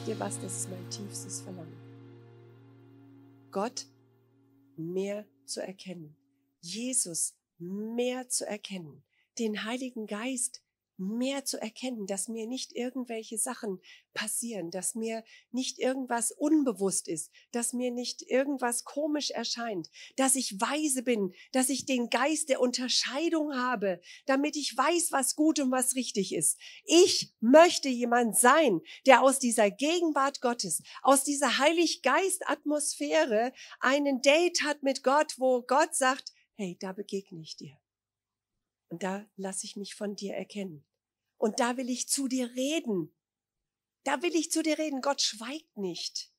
wisst ihr was, das ist mein tiefstes Verlangen. Gott mehr zu erkennen, Jesus mehr zu erkennen, den Heiligen Geist mehr mehr zu erkennen, dass mir nicht irgendwelche Sachen passieren, dass mir nicht irgendwas unbewusst ist, dass mir nicht irgendwas komisch erscheint, dass ich weise bin, dass ich den Geist der Unterscheidung habe, damit ich weiß, was gut und was richtig ist. Ich möchte jemand sein, der aus dieser Gegenwart Gottes, aus dieser Heilig-Geist-Atmosphäre einen Date hat mit Gott, wo Gott sagt, hey, da begegne ich dir. Und da lasse ich mich von dir erkennen. Und da will ich zu dir reden. Da will ich zu dir reden. Gott schweigt nicht.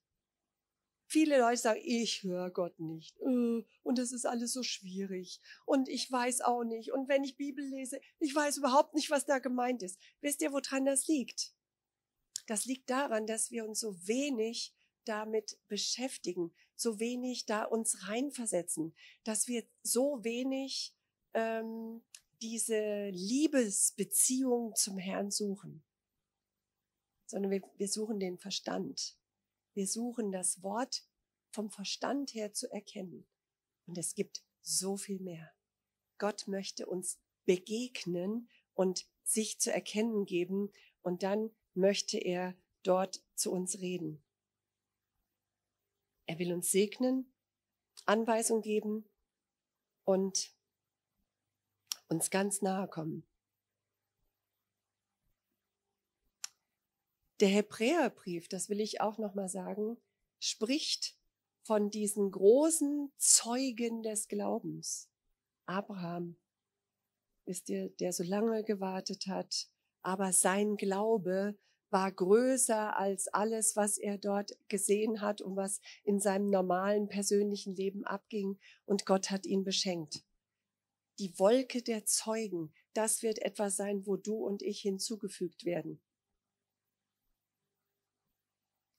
Viele Leute sagen, ich höre Gott nicht. Äh, und das ist alles so schwierig. Und ich weiß auch nicht. Und wenn ich Bibel lese, ich weiß überhaupt nicht, was da gemeint ist. Wisst ihr, woran das liegt? Das liegt daran, dass wir uns so wenig damit beschäftigen, so wenig da uns reinversetzen, dass wir so wenig ähm, diese Liebesbeziehung zum Herrn suchen, sondern wir, wir suchen den Verstand. Wir suchen das Wort vom Verstand her zu erkennen. Und es gibt so viel mehr. Gott möchte uns begegnen und sich zu erkennen geben und dann möchte er dort zu uns reden. Er will uns segnen, Anweisung geben und uns ganz nahe kommen. Der Hebräerbrief, das will ich auch noch mal sagen, spricht von diesen großen Zeugen des Glaubens. Abraham ist der, der so lange gewartet hat, aber sein Glaube war größer als alles, was er dort gesehen hat und was in seinem normalen persönlichen Leben abging. Und Gott hat ihn beschenkt die Wolke der Zeugen, das wird etwas sein, wo du und ich hinzugefügt werden.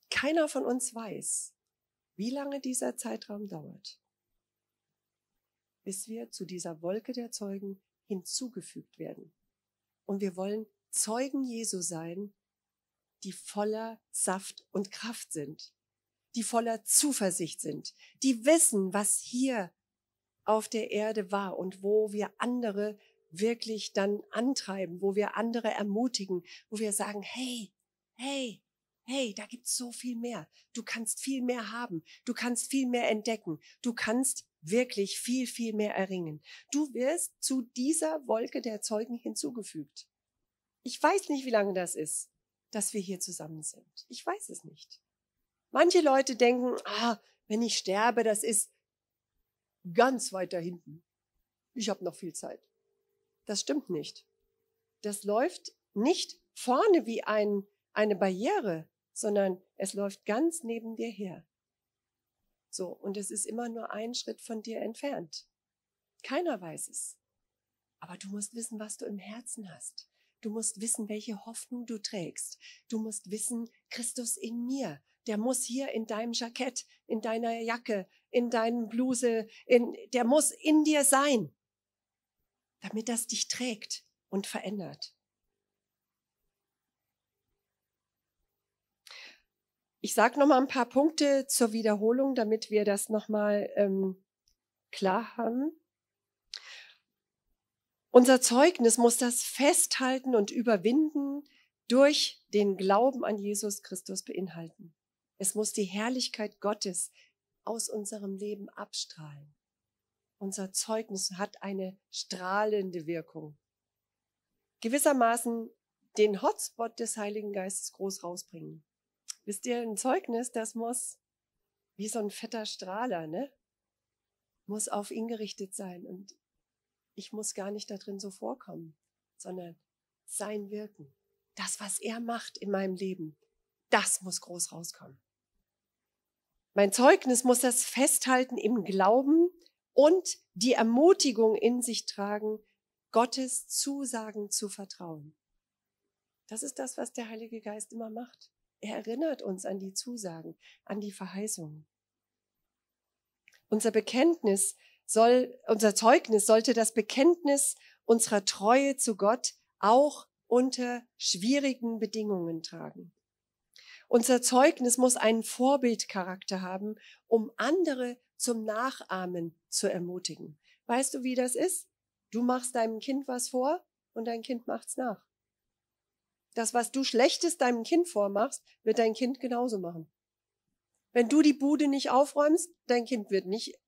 Keiner von uns weiß, wie lange dieser Zeitraum dauert, bis wir zu dieser Wolke der Zeugen hinzugefügt werden. Und wir wollen Zeugen Jesu sein, die voller Saft und Kraft sind, die voller Zuversicht sind, die wissen, was hier auf der Erde war und wo wir andere wirklich dann antreiben, wo wir andere ermutigen, wo wir sagen, hey, hey, hey, da gibt es so viel mehr. Du kannst viel mehr haben. Du kannst viel mehr entdecken. Du kannst wirklich viel, viel mehr erringen. Du wirst zu dieser Wolke der Zeugen hinzugefügt. Ich weiß nicht, wie lange das ist, dass wir hier zusammen sind. Ich weiß es nicht. Manche Leute denken, ah, wenn ich sterbe, das ist ganz weit da hinten. Ich habe noch viel Zeit. Das stimmt nicht. Das läuft nicht vorne wie ein, eine Barriere, sondern es läuft ganz neben dir her. So, und es ist immer nur ein Schritt von dir entfernt. Keiner weiß es. Aber du musst wissen, was du im Herzen hast. Du musst wissen, welche Hoffnung du trägst. Du musst wissen, Christus in mir der muss hier in deinem Jackett, in deiner Jacke, in deinem Bluse, in, der muss in dir sein, damit das dich trägt und verändert. Ich sage noch mal ein paar Punkte zur Wiederholung, damit wir das noch mal ähm, klar haben. Unser Zeugnis muss das festhalten und überwinden durch den Glauben an Jesus Christus beinhalten. Es muss die Herrlichkeit Gottes aus unserem Leben abstrahlen. Unser Zeugnis hat eine strahlende Wirkung. Gewissermaßen den Hotspot des Heiligen Geistes groß rausbringen. Wisst ihr, ein Zeugnis, das muss wie so ein fetter Strahler, ne? Muss auf ihn gerichtet sein und ich muss gar nicht da drin so vorkommen, sondern sein Wirken. Das, was er macht in meinem Leben, das muss groß rauskommen. Mein Zeugnis muss das Festhalten im Glauben und die Ermutigung in sich tragen, Gottes Zusagen zu vertrauen. Das ist das, was der Heilige Geist immer macht. Er erinnert uns an die Zusagen, an die Verheißungen. Unser Bekenntnis soll, unser Zeugnis sollte das Bekenntnis unserer Treue zu Gott auch unter schwierigen Bedingungen tragen. Unser Zeugnis muss einen Vorbildcharakter haben, um andere zum Nachahmen zu ermutigen. Weißt du, wie das ist? Du machst deinem Kind was vor und dein Kind macht's nach. Das, was du Schlechtes deinem Kind vormachst, wird dein Kind genauso machen. Wenn du die Bude nicht aufräumst, dein Kind wird nicht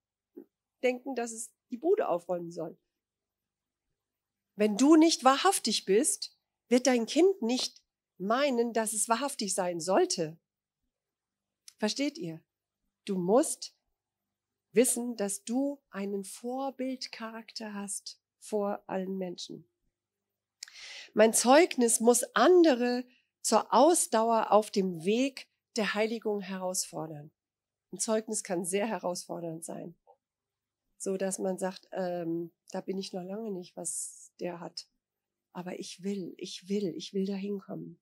denken, dass es die Bude aufräumen soll. Wenn du nicht wahrhaftig bist, wird dein Kind nicht meinen, dass es wahrhaftig sein sollte. Versteht ihr? Du musst wissen, dass du einen Vorbildcharakter hast vor allen Menschen. Mein Zeugnis muss andere zur Ausdauer auf dem Weg der Heiligung herausfordern. Ein Zeugnis kann sehr herausfordernd sein, so dass man sagt, ähm, da bin ich noch lange nicht, was der hat. Aber ich will, ich will, ich will da hinkommen.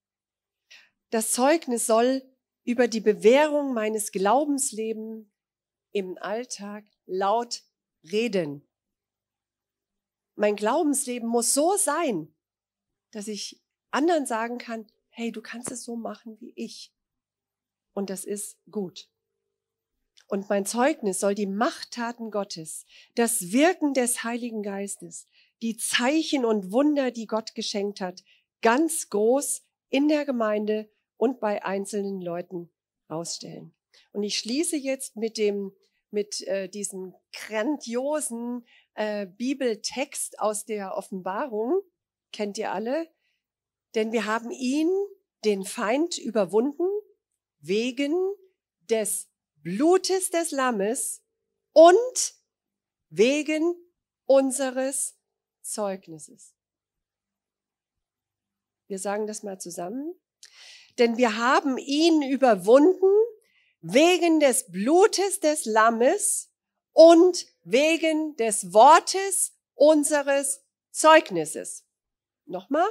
Das Zeugnis soll über die Bewährung meines Glaubenslebens im Alltag laut reden. Mein Glaubensleben muss so sein, dass ich anderen sagen kann, hey, du kannst es so machen wie ich. Und das ist gut. Und mein Zeugnis soll die Machttaten Gottes, das Wirken des Heiligen Geistes, die Zeichen und Wunder, die Gott geschenkt hat, ganz groß in der Gemeinde und bei einzelnen Leuten rausstellen. Und ich schließe jetzt mit dem mit äh, diesem grandiosen äh, Bibeltext aus der Offenbarung kennt ihr alle, denn wir haben ihn, den Feind, überwunden wegen des Blutes des Lammes und wegen unseres Zeugnisses. Wir sagen das mal zusammen denn wir haben ihn überwunden wegen des Blutes des Lammes und wegen des Wortes unseres Zeugnisses. Nochmal.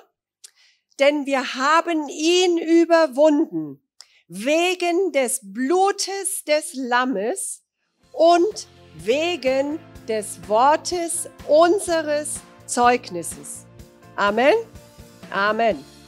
Denn wir haben ihn überwunden wegen des Blutes des Lammes und wegen des Wortes unseres Zeugnisses. Amen. Amen.